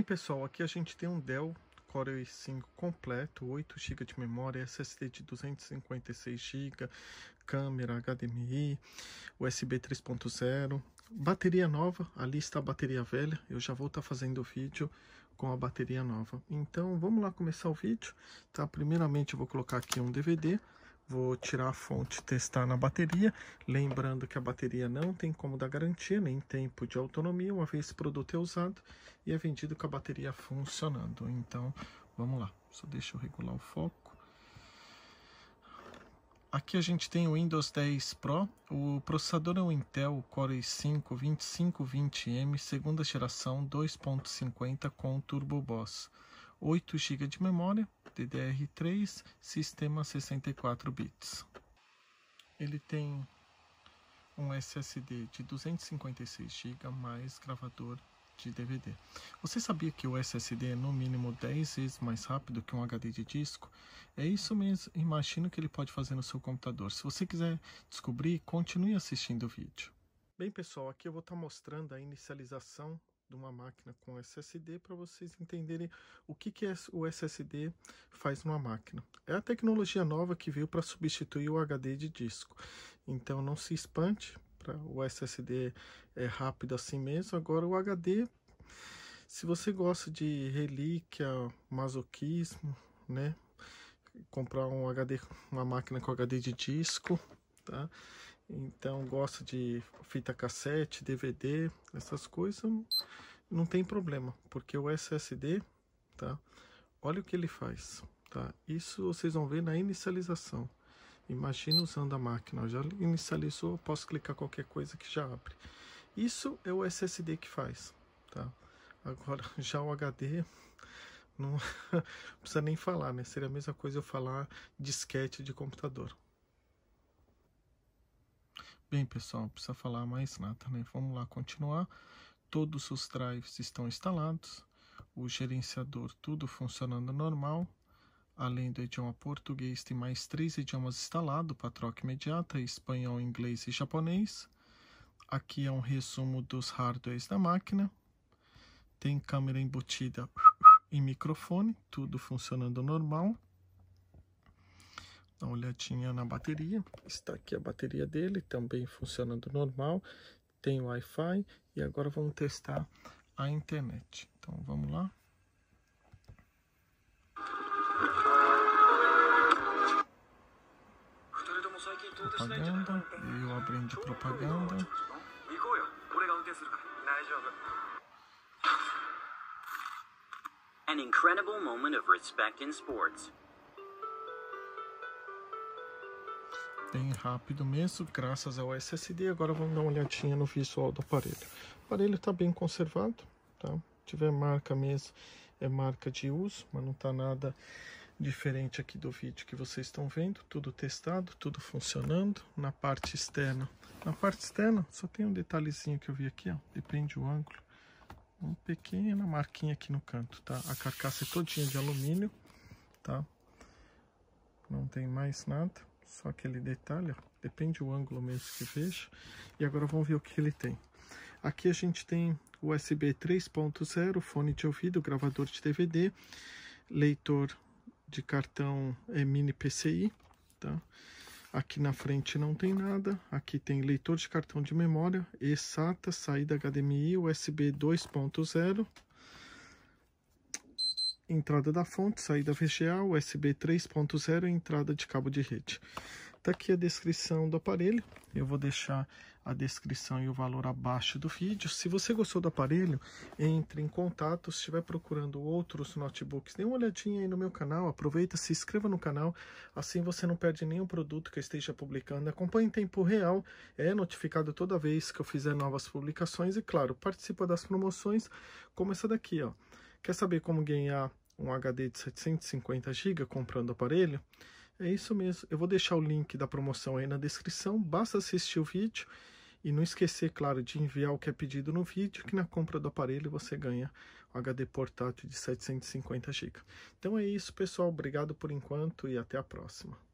E pessoal, aqui a gente tem um Dell Core i5 completo, 8 GB de memória, SSD de 256 GB, câmera HDMI, USB 3.0, bateria nova, ali está a bateria velha, eu já vou estar tá fazendo o vídeo com a bateria nova. Então vamos lá começar o vídeo, tá? Primeiramente eu vou colocar aqui um DVD, Vou tirar a fonte e testar na bateria, lembrando que a bateria não tem como dar garantia, nem tempo de autonomia, uma vez esse produto é usado e é vendido com a bateria funcionando. Então, vamos lá, só deixa eu regular o foco. Aqui a gente tem o Windows 10 Pro, o processador é um Intel Core i5-2520M, segunda geração 2.50 com Turbo Boss, 8 GB de memória, DDR3, sistema 64 bits. Ele tem um SSD de 256 GB mais gravador de DVD. Você sabia que o SSD é no mínimo 10 vezes mais rápido que um HD de disco? É isso mesmo, imagino que ele pode fazer no seu computador. Se você quiser descobrir, continue assistindo o vídeo. Bem pessoal, aqui eu vou estar tá mostrando a inicialização de uma máquina com SSD para vocês entenderem o que, que é o SSD faz numa máquina. É a tecnologia nova que veio para substituir o HD de disco. Então não se espante, pra, o SSD é rápido assim mesmo. Agora o HD, se você gosta de relíquia, masoquismo, né? Comprar um HD, uma máquina com HD de disco, tá? Então gosto de fita cassete, DVD, essas coisas, não tem problema, porque o SSD, tá? Olha o que ele faz, tá? Isso vocês vão ver na inicialização. Imagina usando a máquina, já inicializou, posso clicar qualquer coisa que já abre. Isso é o SSD que faz, tá? Agora, já o HD, não precisa nem falar, né? Seria a mesma coisa eu falar disquete de computador. Bem, pessoal, não precisa falar mais nada, né? Vamos lá continuar. Todos os drives estão instalados, o gerenciador tudo funcionando normal. Além do idioma português, tem mais três idiomas instalados para troca imediata, espanhol, inglês e japonês. Aqui é um resumo dos hardwares da máquina. Tem câmera embutida e microfone, tudo funcionando normal dar uma olhadinha na bateria. Está aqui a bateria dele, também funcionando normal. Tem Wi-Fi e agora vamos testar a internet. Então vamos lá. Propaganda, eu abrindo de propaganda. An incredible moment of respect in sports. bem rápido mesmo, graças ao SSD. Agora vamos dar uma olhadinha no visual do aparelho. O aparelho está bem conservado, tá? Se tiver marca mesmo, é marca de uso, mas não está nada diferente aqui do vídeo que vocês estão vendo. Tudo testado, tudo funcionando. Na parte externa, na parte externa só tem um detalhezinho que eu vi aqui, ó. Depende do ângulo. Uma pequena marquinha aqui no canto, tá? A carcaça é todinha de alumínio, tá? Não tem mais nada só aquele detalhe, ó, depende o ângulo mesmo que veja. E agora vamos ver o que ele tem. Aqui a gente tem USB 3.0, fone de ouvido, gravador de DVD, leitor de cartão é, mini PCI, tá? Aqui na frente não tem nada, aqui tem leitor de cartão de memória, eSATA, saída HDMI, USB 2.0, entrada da fonte, saída VGA, USB 3.0 entrada de cabo de rede. Tá aqui a descrição do aparelho, eu vou deixar a descrição e o valor abaixo do vídeo. Se você gostou do aparelho, entre em contato, se estiver procurando outros notebooks, dê uma olhadinha aí no meu canal, aproveita, se inscreva no canal, assim você não perde nenhum produto que eu esteja publicando. Acompanhe em tempo real, é notificado toda vez que eu fizer novas publicações e, claro, participa das promoções como essa daqui, ó. Quer saber como ganhar um HD de 750 GB comprando o aparelho? É isso mesmo. Eu vou deixar o link da promoção aí na descrição. Basta assistir o vídeo e não esquecer, claro, de enviar o que é pedido no vídeo, que na compra do aparelho você ganha o HD portátil de 750 GB. Então é isso, pessoal. Obrigado por enquanto e até a próxima.